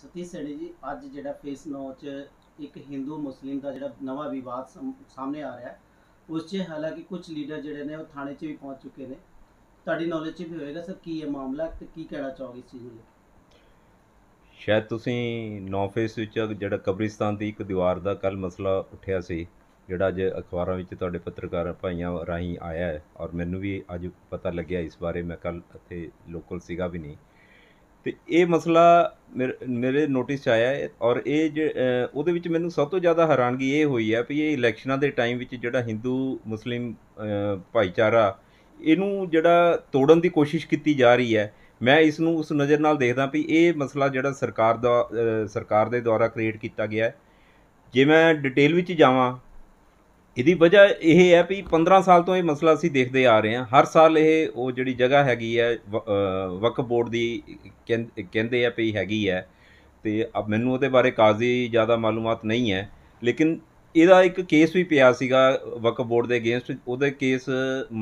ਸਤੀਸ਼ ਸੜੀ ਜੀ ਅੱਜ ਜਿਹੜਾ ਫੇਸ 9 ਚ ਇੱਕ ਹਿੰਦੂ ਮੁਸਲਿਮ ਦਾ ਜਿਹੜਾ ਨਵਾਂ ਵਿਵਾਦ ਸਾਹਮਣੇ ਆ ਰਿਹਾ ਹੈ ਉਸ 'ਚ ਹਾਲਾਂਕਿ ਕੁਝ ਲੀਡਰ ਜਿਹੜੇ ਨੇ ਉਹ ਥਾਣੇ 'ਚ ਵੀ ਪਹੁੰਚ ਚੁੱਕੇ ਨੇ ਤੁਹਾਡੀ ਨੌਲੇਜ 'ਚ ਵੀ ਹੋਏਗਾ ਸਰ ਕੀ ਇਹ ਮਾਮਲਾ ਤੇ ਕੀ ਕਹਿਣਾ ਚਾਹੋਗੇ ਇਸ ਚੀਜ਼ ਨੂੰ ਲੈ ਕੇ ਸ਼ਾਇਦ ਤੁਸੀਂ ਨੌ ਫੇਸ ਵਿੱਚ ਜਿਹੜਾ ਕਬਰਿਸਤਾਨ ਦੀ ਇੱਕ ਦੀਵਾਰ ਦਾ ਕੱਲ ਮਸਲਾ ਉੱਠਿਆ ਸੀ ਜਿਹੜਾ ਅੱਜ ਅਖਬਾਰਾਂ ਵਿੱਚ ਤੁਹਾਡੇ ਪੱਤਰਕਾਰ ਭਾਈਆਂ ਰਾਹੀਂ ਆਇਆ ਹੈ ਔਰ ਮੈਨੂੰ ਵੀ ਅੱਜ ਪਤਾ ਲੱਗਿਆ ਇਸ ਬਾਰੇ ਮੈਂ ਕੱਲ ਇੱਥੇ ਲੋਕਲ ਸੀਗਾ ਵੀ ਨਹੀਂ ਤੇ ਇਹ ਮਸਲਾ ਮੇਰੇ ਨੋਟਿਸ ਆਇਆ ਹੈ ਔਰ ਇਹ ਉਹਦੇ ਵਿੱਚ ਮੈਨੂੰ ਸਭ ਤੋਂ ਜ਼ਿਆਦਾ ਹੈਰਾਨਗੀ ਇਹ ਹੋਈ ਹੈ ਵੀ ਇਹ ਇਲੈਕਸ਼ਨਾਂ ਦੇ ਟਾਈਮ ਵਿੱਚ ਜਿਹੜਾ ਹਿੰਦੂ ਮੁਸਲਿਮ ਭਾਈਚਾਰਾ ਇਹਨੂੰ ਜਿਹੜਾ ਤੋੜਨ ਦੀ ਕੋਸ਼ਿਸ਼ ਕੀਤੀ ਜਾ ਰਹੀ ਹੈ ਮੈਂ ਇਸ ਨੂੰ ਉਸ ਨਜ਼ਰ ਨਾਲ ਦੇਖਦਾ ਵੀ ਇਹ ਮਸਲਾ ਜਿਹੜਾ ਸਰਕਾਰ ਦਾ ਸਰਕਾਰ ਦੇ ਦੁਆਰਾ ਕ੍ਰੀਏਟ ਕੀਤਾ ਗਿਆ ਹੈ ਜੇ ਮੈਂ ਡਿਟੇਲ ਵਿੱਚ ਜਾਵਾਂ ਇਹਦੀ ਵਜ੍ਹਾ ਇਹ ਹੈ ਵੀ 15 ਸਾਲ ਤੋਂ ਇਹ ਮਸਲਾ ਅਸੀਂ ਦੇਖਦੇ ਆ ਰਹੇ ਹਾਂ ਹਰ ਸਾਲ ਇਹ ਉਹ ਜਿਹੜੀ ਜਗ੍ਹਾ ਹੈਗੀ ਹੈ ਵਕਫ ਬੋਰਡ ਦੀ ਕਹਿੰਦੇ ਆ ਪਈ ਹੈਗੀ ਹੈ ਤੇ ਮੈਨੂੰ ਉਹਦੇ ਬਾਰੇ ਕਾਜ਼ੀ ਜ਼ਿਆਦਾ ਮਾਲੂਮਾਤ ਨਹੀਂ ਹੈ ਲੇਕਿਨ ਇਹਦਾ ਇੱਕ ਕੇਸ ਵੀ ਪਿਆ ਸੀਗਾ ਵਕਫ ਬੋਰਡ ਦੇ ਅਗੇਂਸਟ ਉਹਦੇ ਕੇਸ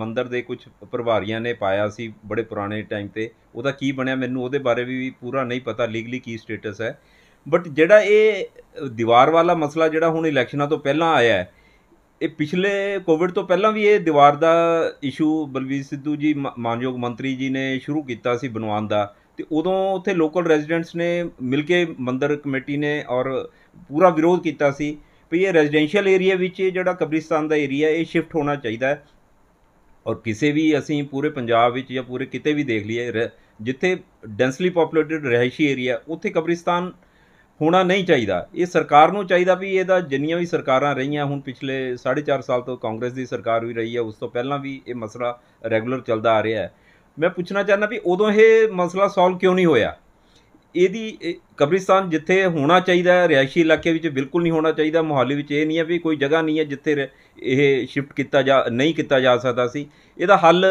ਮੰਦਰ ਦੇ ਕੁਝ ਪ੍ਰਭਾਰੀਆਂ ਨੇ ਪਾਇਆ ਸੀ ਬੜੇ ਪੁਰਾਣੇ ਟਾਈਮ ਤੇ ਉਹਦਾ ਕੀ ਬਣਿਆ ਮੈਨੂੰ ਉਹਦੇ ਬਾਰੇ ਵੀ ਪੂਰਾ ਨਹੀਂ ਪਤਾ ਲੀਗਲੀ ਕੀ ਸਟੇਟਸ ਹੈ ਬਟ ਜਿਹੜਾ ਇਹ ਦੀਵਾਰ ਵਾਲਾ ਮਸਲਾ ਜਿਹੜਾ ਹੁਣ ਇਲੈਕਸ਼ਨਾਂ ਤੋਂ ਪਹਿਲਾਂ ਆਇਆ ਹੈ ਇਹ ਪਿਛਲੇ ਕੋਵਿਡ ਤੋਂ ਪਹਿਲਾਂ ਵੀ ਇਹ ਦੀਵਾਰ ਦਾ ਇਸ਼ੂ ਬਲਵੀਰ ਸਿੱਧੂ ਜੀ ਮਾਨਯੋਗ ਮੰਤਰੀ ਜੀ ਨੇ ਸ਼ੁਰੂ ਕੀਤਾ ਸੀ ਬਣਵਾਉਣ ਦਾ ਤੇ ਉਦੋਂ ਉੱਥੇ ਲੋਕਲ ਰੈਜ਼ੀਡੈਂਟਸ ਨੇ ਮਿਲ ਕੇ ਮੰਦਰ ਕਮੇਟੀ ਨੇ ਔਰ ਪੂਰਾ ਵਿਰੋਧ ਕੀਤਾ ਸੀ ਵੀ ਇਹ ਰੈਜ਼ੀਡੈਂਸ਼ੀਅਲ ਏਰੀਆ ਵਿੱਚ ਜਿਹੜਾ ਕਬਰਿਸਤਾਨ ਦਾ ਏਰੀਆ ਇਹ ਸ਼ਿਫਟ ਹੋਣਾ ਚਾਹੀਦਾ ਹੈ ਔਰ ਕਿਸੇ ਵੀ ਅਸੀਂ ਪੂਰੇ ਪੰਜਾਬ ਵਿੱਚ ਜਾਂ ਪੂਰੇ ਕਿਤੇ ਵੀ ਦੇਖ ਲਈਏ ਜਿੱਥੇ ਡੈਂਸਲੀ ਪੋਪੂਲੇਟਡ ਰਹਿਸ਼ੀ ਏਰੀਆ ਉੱਥੇ ਕਬਰਿਸਤਾਨ ਹੋਣਾ ਨਹੀਂ ਚਾਹੀਦਾ ਇਹ ਸਰਕਾਰ ਨੂੰ ਚਾਹੀਦਾ ਵੀ ਇਹਦਾ ਜਿੰਨੀਆਂ ਵੀ ਸਰਕਾਰਾਂ ਰਹੀਆਂ ਹੁਣ ਪਿਛਲੇ 4.5 ਸਾਲ ਤੋਂ ਕਾਂਗਰਸ ਦੀ ਸਰਕਾਰ ਵੀ ਰਹੀ ਹੈ ਉਸ ਤੋਂ ਪਹਿਲਾਂ ਵੀ ਇਹ ਮਸਲਾ ਰੈਗੂਲਰ ਚੱਲਦਾ ਆ ਰਿਹਾ ਹੈ ਮੈਂ ਪੁੱਛਣਾ ਚਾਹੁੰਦਾ ਵੀ ਉਦੋਂ ਇਹ ਮਸਲਾ ਸੋਲਵ ਕਿਉਂ ਨਹੀਂ ਹੋਇਆ ਇਹਦੀ ਕਬਰਿਸਤਾਨ ਜਿੱਥੇ ਹੋਣਾ ਚਾਹੀਦਾ ਰਿਆਸ਼ੀ ਇਲਾਕੇ ਵਿੱਚ ਬਿਲਕੁਲ ਨਹੀਂ ਹੋਣਾ ਚਾਹੀਦਾ ਮੁਹੱਲੇ ਵਿੱਚ ਇਹ ਨਹੀਂ ਹੈ ਵੀ ਕੋਈ ਜਗ੍ਹਾ ਨਹੀਂ ਹੈ ਜਿੱਥੇ ਇਹ ਸ਼ਿਫਟ ਕੀਤਾ ਜਾ ਨਹੀਂ ਕੀਤਾ ਜਾ ਸਕਦਾ ਸੀ ਇਹਦਾ ਹੱਲ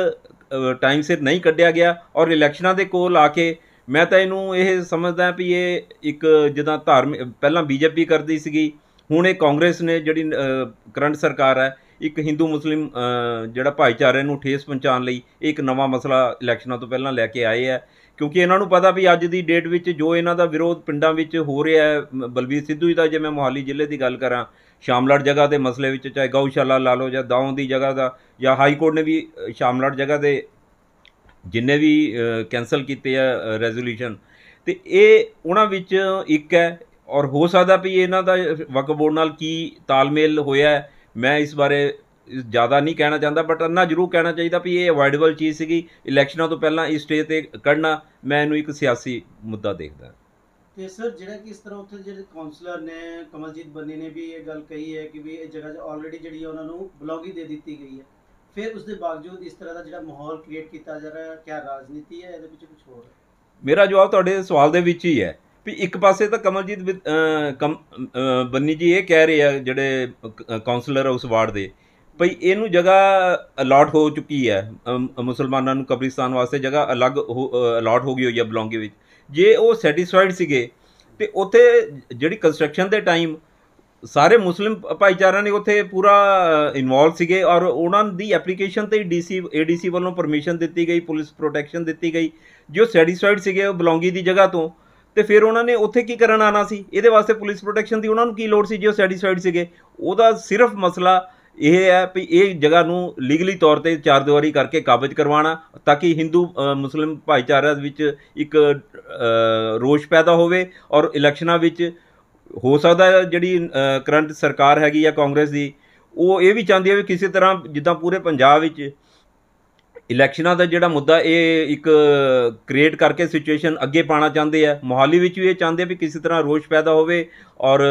ਟਾਈਮ ਸਿਰ ਨਹੀਂ ਕੱਢਿਆ ਗਿਆ ਔਰ ਇਲੈਕਸ਼ਨਾਂ ਦੇ ਕੋਲ ਆ ਕੇ ਮੈਂ ਤਾਂ ਇਹਨੂੰ ਇਹ ਸਮਝਦਾ ਵੀ ਇਹ ਇੱਕ ਜਿੱਦਾਂ ਧਾਰਮਿਕ ਪਹਿਲਾਂ ਬੀਜੇਪੀ ਕਰਦੀ ਸੀਗੀ ਹੁਣ ਇਹ ਕਾਂਗਰਸ ਨੇ ਜਿਹੜੀ ਕਰੰਟ ਸਰਕਾਰ ਹੈ ਇੱਕ ਹਿੰਦੂ ਮੁਸਲਿਮ ਜਿਹੜਾ ਭਾਈਚਾਰੇ ਨੂੰ ਠੇਸ ਪਹੁੰਚਾਉਣ ਲਈ ਇੱਕ ਨਵਾਂ ਮਸਲਾ ਇਲੈਕਸ਼ਨਾਂ ਤੋਂ ਪਹਿਲਾਂ ਲੈ ਕੇ ਆਏ ਆ ਕਿਉਂਕਿ ਇਹਨਾਂ ਨੂੰ ਪਤਾ ਵੀ ਅੱਜ ਦੀ ਡੇਟ ਵਿੱਚ ਜੋ ਇਹਨਾਂ ਦਾ ਵਿਰੋਧ ਪਿੰਡਾਂ ਵਿੱਚ ਹੋ ਰਿਹਾ ਹੈ ਬਲਬੀਰ ਸਿੱਧੂ ਜੀ ਦਾ ਜੇ ਮੈਂ ਮੋਹਾਲੀ ਜ਼ਿਲ੍ਹੇ ਦੀ ਗੱਲ ਕਰਾਂ ਸ਼ਾਮਲੜ ਜਗ੍ਹਾ ਦੇ ਮਸਲੇ ਵਿੱਚ ਚਾਹੇ ਗਊਸ਼ਾਲਾ ਲਾ ਲਓ ਜਾਂ ਦਾਉਂ ਦੀ ਜਗ੍ਹਾ ਦਾ ਜਾਂ ਹਾਈ ਕੋਰਟ ਨੇ ਵੀ ਸ਼ਾਮਲੜ ਜਗ੍ਹਾ ਦੇ ਜਿੰਨੇ ਵੀ ਕੈਨਸਲ ਕੀਤੇ ਆ ਰੈਜ਼ੋਲੂਸ਼ਨ ਤੇ ਇਹ ਉਹਨਾਂ ਵਿੱਚ ਇੱਕ ਹੈ ਔਰ ਹੋ ਸਕਦਾ ਵੀ ਇਹਨਾਂ ਦਾ ਵਕ ਬੋਰਡ ਨਾਲ ਕੀ ਤਾਲਮੇਲ ਹੋਇਆ ਮੈਂ ਇਸ ਬਾਰੇ ਜ਼ਿਆਦਾ ਨਹੀਂ ਕਹਿਣਾ ਚਾਹੁੰਦਾ ਬਟ ਅੰਨਾ ਜ਼ਰੂਰ ਕਹਿਣਾ ਚਾਹੀਦਾ ਵੀ ਇਹ ਅਵੋਇਡੇਬਲ ਚੀਜ਼ ਸੀਗੀ ਇਲੈਕਸ਼ਨਾਂ ਤੋਂ ਪਹਿਲਾਂ ਇਸ ਸਟੇਜ ਤੇ ਕੱਢਣਾ ਮੈਂ ਇਹਨੂੰ ਇੱਕ ਸਿਆਸੀ ਮੁੱਦਾ ਦੇਖਦਾ ਤੇ ਸਰ ਜਿਹੜਾ ਕਿ ਇਸ ਤਰ੍ਹਾਂ ਉੱਥੇ ਜਿਹੜੇ ਕਾਉਂਸਲਰ ਨੇ ਕਮਲਜੀਤ ਬੰਨੀ ਨੇ ਵੀ ਇਹ ਗੱਲ ਕਹੀ ਹੈ ਕਿ ਵੀ ਇਹ ਜਗ੍ਹਾ ਜਿਹੜੀ ਆਲਰੇਡੀ ਜਿਹੜੀ ਉਹਨਾਂ ਨੂੰ ਬਲੌਗ ਹੀ ਦੇ ਦਿੱਤੀ ਗਈ ਹੈ ਫਿਰ ਉਸ ਦੇ ਬਾਵਜੂਦ ਇਸ ਤਰ੍ਹਾਂ ਦਾ ਜਿਹੜਾ ਮਾਹੌਲ ਕ੍ਰੀਏਟ ਕੀਤਾ ਜਾ ਰਿਹਾ ਹੈ ਕਿਆ ਰਾਜਨੀਤੀ ਹੈ ਇਹਦੇ ਵਿੱਚ ਕੁਝ ਹੋਰ ਹੈ ਮੇਰਾ ਜਵਾਬ ਤੁਹਾਡੇ ਸਵਾਲ ਦੇ ਵਿੱਚ ਹੀ ਹੈ ਵੀ ਇੱਕ ਪਾਸੇ ਤਾਂ ਕਮਲਜੀਤ ਬੰਨੀ ਜੀ ਇਹ ਕਹਿ ਰਹੇ ਆ ਜਿਹੜੇ ਕਾਉਂਸਲਰ ਉਸ ਵਾਰਡ ਦੇ ਭਈ ਇਹਨੂੰ ਜਗ੍ਹਾ ਅਲਾਟ ਹੋ ਚੁੱਕੀ ਹੈ ਮੁਸਲਮਾਨਾਂ ਨੂੰ ਕਬਰਿਸਤਾਨ ਵਾਸਤੇ ਜਗ੍ਹਾ ਅਲੱਗ ਅਲਾਟ ਹੋ ਗਈ ਹੋਈ ਹੈ ਬਲੌਂਗੇ ਵਿੱਚ ਜੇ ਉਹ ਸੈਟੀਸਫਾਈਡ ਸੀਗੇ ਤੇ ਉੱਥੇ ਜਿਹੜੀ ਕੰਸਟਰਕਸ਼ਨ ਦੇ ਟਾਈਮ ਸਾਰੇ ਮੁਸਲਿਮ ਭਾਈਚਾਰਿਆਂ ਨੇ ਉੱਥੇ ਪੂਰਾ ਇਨਵੋਲ ਸੀਗੇ ਔਰ ਉਹਨਾਂ ਦੀ ਐਪਲੀਕੇਸ਼ਨ ਤੇ ਡੀਸੀ ਏਡੀਸੀ ਵੱਲੋਂ ਪਰਮਿਸ਼ਨ ਦਿੱਤੀ ਗਈ ਪੁਲਿਸ ਪ੍ਰੋਟੈਕਸ਼ਨ ਦਿੱਤੀ ਗਈ ਜੋ ਸੈਟੀਸਫਾਈਡ ਸੀਗੇ ਉਹ ਬਲੌਂਗੀ ਦੀ ਜਗ੍ਹਾ ਤੋਂ ਤੇ ਫਿਰ ਉਹਨਾਂ ਨੇ ਉੱਥੇ ਕੀ ਕਰਨ ਆਣਾ ਸੀ ਇਹਦੇ ਵਾਸਤੇ ਪੁਲਿਸ ਪ੍ਰੋਟੈਕਸ਼ਨ ਦੀ ਉਹਨਾਂ ਨੂੰ ਕੀ ਲੋੜ ਸੀ ਜੇ ਉਹ ਸੈਟੀਸਫਾਈਡ ਸੀਗੇ ਉਹਦਾ ਸਿਰਫ ਮਸਲਾ ਇਹ ਹੈ ਕਿ ਇਹ ਜਗ੍ਹਾ ਨੂੰ ਲੀਗਲੀ ਤੌਰ ਤੇ ਚਾਰ ਦਿਵਾਰੀ ਕਰਕੇ ਕਾਬਜ ਕਰਵਾਣਾ ਤਾਂ ਕਿ ਹਿੰਦੂ Muslim ਭਾਈਚਾਰੇ ਵਿੱਚ ਇੱਕ ਰੋਸ਼ ਪੈਦਾ ਹੋਵੇ ਔਰ ਇਲੈਕਸ਼ਨਾਂ ਵਿੱਚ ਹੋ ਸਕਦਾ ਜਿਹੜੀ ਕਰੰਟ ਸਰਕਾਰ ਹੈਗੀ ਆ ਕਾਂਗਰਸ ਦੀ ਉਹ ਇਹ ਵੀ ਚਾਹੁੰਦੀ ਹੈ ਵੀ ਕਿਸੇ ਤਰ੍ਹਾਂ ਜਿੱਦਾਂ ਪੂਰੇ ਪੰਜਾਬ ਵਿੱਚ ਇਲੈਕਸ਼ਨਾਂ ਦਾ ਜਿਹੜਾ ਮੁੱਦਾ ਇਹ ਇੱਕ ਕ੍ਰੀਏਟ ਕਰਕੇ ਸਿਚੁਏਸ਼ਨ ਅੱਗੇ ਪਾਣਾ ਚਾਹੁੰਦੇ ਆ ਮੋਹਾਲੀ ਵਿੱਚ ਵੀ ਇਹ ਚਾਹੁੰਦੇ ਆ ਵੀ ਕਿਸੇ ਤਰ੍ਹਾਂ ਰੋਸ਼ ਪੈਦਾ ਹੋਵੇ ਔਰ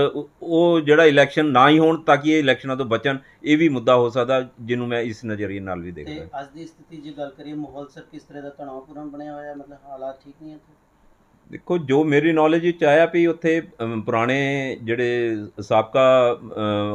ਉਹ ਜਿਹੜਾ ਇਲੈਕਸ਼ਨ ਨਾ ਹੀ ਹੋਣ ਤਾਂ ਕਿ ਇਹ ਇਲੈਕਸ਼ਨਾਂ ਤੋਂ ਬਚਣ ਇਹ ਵੀ ਮੁੱਦਾ ਹੋ ਸਕਦਾ ਜਿਹਨੂੰ ਮੈਂ ਇਸ ਨਜ਼ਰੀਏ ਨਾਲ ਵੀ ਦੇਖਦਾ ਅੱਜ ਦੀ ਸਥਿਤੀ ਜੇ ਗੱਲ ਕਰੀਏ ਮਾਹੌਲ ਸਰ ਕਿਸ ਤਰ੍ਹਾਂ ਦਾ ਤਣਾਅਪੂਰਨ ਬਣਿਆ ਹੋਇਆ ਮਤਲਬ ਹਾਲਾਤ ਠੀਕ ਨਹੀਂ ਹੈ ਦੇਖੋ ਜੋ ਮੇਰੀ ਨੌਲੇਜ ਵਿੱਚ ਆਇਆ ਵੀ ਉੱਥੇ ਪੁਰਾਣੇ ਜਿਹੜੇ ਸਾਬਕਾ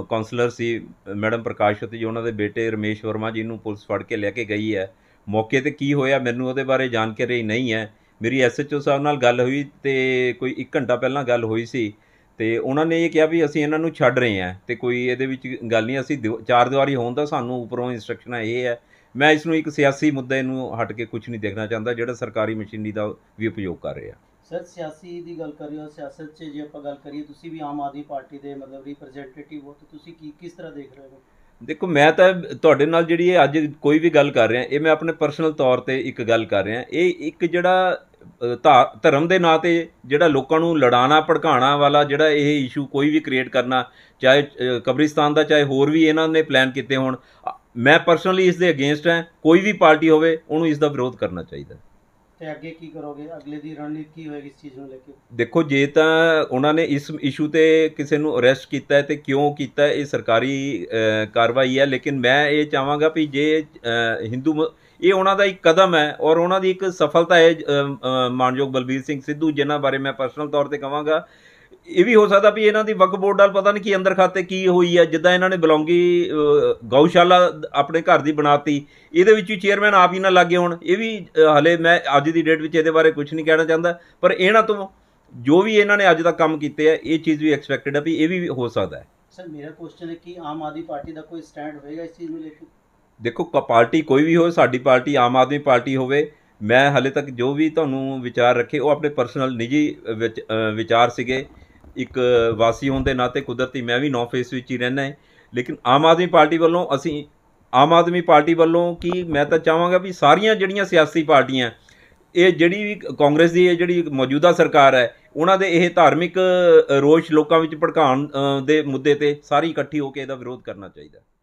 ਕਾਉਂਸਲਰ ਸੀ ਮੈਡਮ ਪ੍ਰਕਾਸ਼ ਜੀ ਉਹਨਾਂ ਦੇ ਬੇਟੇ ਰਮੇਸ਼ ਵਰਮਾ ਜੀ ਨੂੰ ਪੁਲਿਸ ਫੜ ਕੇ ਲੈ ਕੇ ਗਈ ਹੈ ਮੌਕੇ ਤੇ ਕੀ ਹੋਇਆ ਮੈਨੂੰ ਉਹਦੇ ਬਾਰੇ ਜਾਣਕਾਰੀ ਨਹੀਂ ਹੈ ਮੇਰੀ ਐਸਐਚਓ ਸਾਹਿਬ ਨਾਲ ਗੱਲ ਹੋਈ ਤੇ ਕੋਈ 1 ਘੰਟਾ ਪਹਿਲਾਂ ਗੱਲ ਹੋਈ ਸੀ ਤੇ ਉਹਨਾਂ ਨੇ ਇਹ ਕਿਹਾ ਵੀ ਅਸੀਂ ਇਹਨਾਂ ਨੂੰ ਛੱਡ ਰਹੇ ਹਾਂ ਤੇ ਕੋਈ ਇਹਦੇ ਵਿੱਚ ਗੱਲ ਨਹੀਂ ਅਸੀਂ ਚਾਰ ਦਿਵਾਰੀ ਹੋਣ ਦਾ ਸਾਨੂੰ ਉੱਪਰੋਂ ਇਨਸਟਰਕਸ਼ਨ ਇਹ ਹੈ ਮੈਂ ਇਸ ਨੂੰ ਇੱਕ ਸਿਆਸੀ ਮੁੱਦੇ ਨੂੰ ਹਟ ਕੇ ਕੁਝ ਨਹੀਂ ਦੇਖਣਾ ਚਾਹੁੰਦਾ ਜਿਹੜਾ ਸਰਕਾਰੀ ਮਸ਼ੀਨਰੀ ਦਾ ਵੀ ਉਪਯੋਗ ਕਰ ਰਿਹਾ ਸਰ ਸਿਆਸੀ ਦੀ ਗੱਲ ਕਰ ਰਹੇ ਹੋ ਸਿਆਸਤ 'ਚ ਜੇ ਆਪਾਂ ਗੱਲ ਕਰੀਏ ਤੁਸੀਂ ਵੀ ਆਮ ਆਦਮੀ ਪਾਰਟੀ ਦੇ ਮਤਲਬ ਰਿਪਰੈਜ਼ੈਂਟੇਟਿਵ ਹੋ ਤੇ ਤੁਸੀਂ ਕੀ ਕਿਸ ਤਰ੍ਹਾਂ ਦੇਖ ਰਹੇ ਹੋ ਦੇਖੋ ਮੈਂ ਤਾਂ ਤੁਹਾਡੇ ਨਾਲ ਜਿਹੜੀ ਇਹ ਅੱਜ ਕੋਈ ਵੀ ਗੱਲ ਕਰ ਰਿਹਾ ਇਹ ਮੈਂ ਆਪਣੇ ਪਰਸਨਲ ਤੌਰ ਤੇ ਇੱਕ ਗੱਲ ਕਰ ਰਿਹਾ ਇਹ ਇੱਕ ਜਿਹੜਾ ਧਰਮ ਦੇ ਨਾਂ ਤੇ ਜਿਹੜਾ ਲੋਕਾਂ ਨੂੰ ਲੜਾਣਾ ਭੜਕਾਣਾ ਵਾਲਾ ਜਿਹੜਾ ਇਹ ਇਸ਼ੂ ਕੋਈ ਵੀ ਕ੍ਰੀਏਟ ਕਰਨਾ ਚਾਹੇ ਕਬਰਿਸਤਾਨ ਦਾ ਚਾਹੇ ਹੋਰ ਵੀ ਇਹਨਾਂ ਨੇ ਪਲਾਨ ਕੀਤੇ ਹੋਣ ਮੈਂ ਪਰਸਨਲੀ ਇਸ ਦੇ ਅਗੇਂਸਟ ਹਾਂ ਕੋਈ ਵੀ ਪਾਰਟੀ ਹੋਵੇ ਉਹਨੂੰ ਇਸ ਦਾ ਵਿਰੋਧ ਕਰਨਾ ਚਾਹੀਦਾ ਤੇ ਅੱਗੇ ਕੀ ਕਰੋਗੇ ਅਗਲੇ ਦੀ ਰਣਨੀਤੀ ਕੀ ਹੋਏਗੀ ਇਸ ਚੀਜ਼ ਨੂੰ ਲੈ ਕੇ ਦੇਖੋ ਜੇ ਤਾਂ ਉਹਨਾਂ ਨੇ ਇਸ ਇਸ਼ੂ ਤੇ ਕਿਸੇ ਨੂੰ ਅਰੈਸਟ ਕੀਤਾ ਹੈ ਤੇ ਕਿਉਂ ਕੀਤਾ ਹੈ ਇਹ ਸਰਕਾਰੀ ਕਾਰਵਾਈ ਹੈ ਲੇਕਿਨ ਮੈਂ ਇਹ ਚਾਹਾਂਗਾ ਵੀ ਜੇ ਹਿੰਦੂ ਇਹ ਉਹਨਾਂ ਦਾ ਇੱਕ ਕਦਮ ਹੈ ਔਰ ਉਹਨਾਂ ਦੀ ਇੱਕ ਸਫਲਤਾ ਹੈ ਮਾਨਯੋਗ ਬਲਬੀਰ ਸਿੰਘ ਸਿੱਧੂ ਜਿਨ੍ਹਾਂ ਬਾਰੇ ਮੈਂ ਪਰਸਨਲ ਤੌਰ ਤੇ ਕਹਾਂਗਾ ਇਹ ਵੀ ਹੋ ਸਕਦਾ ਵੀ ਇਹਨਾਂ ਦੀ ਵਕ ਬੋਰਡ ਨਾਲ ਪਤਾ ਨਹੀਂ ਕੀ ਅੰਦਰ ਖਾਤੇ ਕੀ ਹੋਈ ਆ ਜਿੱਦਾਂ ਇਹਨਾਂ ਨੇ ਬਲੌਂਗੀ ਗਊਸ਼ਾਲਾ ਆਪਣੇ ਘਰ ਦੀ ਬਣਾਤੀ ਇਹਦੇ ਵਿੱਚ ਵੀ ਚੇਅਰਮੈਨ ਆਪ ਹੀ ਨਾਲ ਲੱਗੇ ਹੋਣ ਇਹ ਵੀ ਹਲੇ ਮੈਂ ਅੱਜ ਦੀ ਡੇਟ ਵਿੱਚ ਇਹਦੇ ਬਾਰੇ ਕੁਝ ਨਹੀਂ ਕਹਿਣਾ ਚਾਹੁੰਦਾ ਪਰ ਇਹਨਾਂ ਤੋਂ ਜੋ ਵੀ ਇਹਨਾਂ ਨੇ ਅੱਜ ਤੱਕ ਕੰਮ ਕੀਤੇ ਆ ਇਹ ਚੀਜ਼ ਵੀ ਐਕਸਪੈਕਟਡ ਆ ਵੀ ਇਹ ਵੀ ਹੋ ਸਕਦਾ ਹੈ ਸਰ ਮੇਰਾ ਕੁਐਸਚਨ ਹੈ ਕਿ ਆਮ ਆਦਮੀ ਪਾਰਟੀ ਦਾ ਕੋਈ ਸਟੈਂਡ ਹੋਏਗਾ ਇਸ ਚੀਜ਼ ਨੂੰ ਲੈ ਕੇ ਦੇਖੋ ਪਾਰਟੀ ਕੋਈ ਵੀ ਹੋਵੇ ਸਾਡੀ ਪਾਰਟੀ ਆਮ ਆਦਮੀ ਪਾਰਟੀ ਹੋਵੇ ਮੈਂ ਹਲੇ ਤੱਕ ਜੋ ਵੀ ਤੁਹਾਨੂੰ ਵਿਚਾਰ ਰੱਖੇ ਉਹ ਆਪਣੇ ਪਰਸਨਲ ਨਿੱਜੀ ਵਿਚਾਰ ਸੀਗੇ ਇੱਕ ਵਾਸੀ ਹੋਣ ਦੇ ਨਾਤੇ ਕੁਦਰਤੀ ਮੈਂ ਵੀ ਨੌ ਫੇਸ ਵਿੱਚ ਹੀ ਰਹਿਣਾ ਹੈ ਲੇਕਿਨ ਆਮ ਆਦਮੀ ਪਾਰਟੀ ਵੱਲੋਂ ਅਸੀਂ ਆਮ ਆਦਮੀ ਪਾਰਟੀ ਵੱਲੋਂ ਕੀ ਮੈਂ ਤਾਂ ਚਾਹਾਂਗਾ ਵੀ ਸਾਰੀਆਂ ਜਿਹੜੀਆਂ ਸਿਆਸੀ ਪਾਰਟੀਆਂ ਇਹ ਜਿਹੜੀ ਵੀ ਕਾਂਗਰਸ ਦੀ ਇਹ ਜਿਹੜੀ ਮੌਜੂਦਾ ਸਰਕਾਰ ਹੈ ਉਹਨਾਂ ਦੇ ਇਹ ਧਾਰਮਿਕ ਰੋਸ਼ ਲੋਕਾਂ ਵਿੱਚ ਭੜਕਾਉਣ ਦੇ ਮੁੱਦੇ ਤੇ ਸਾਰੀ ਇਕੱਠੀ ਹੋ ਕੇ ਇਹਦਾ ਵਿਰੋਧ ਕਰਨਾ ਚਾਹੀਦਾ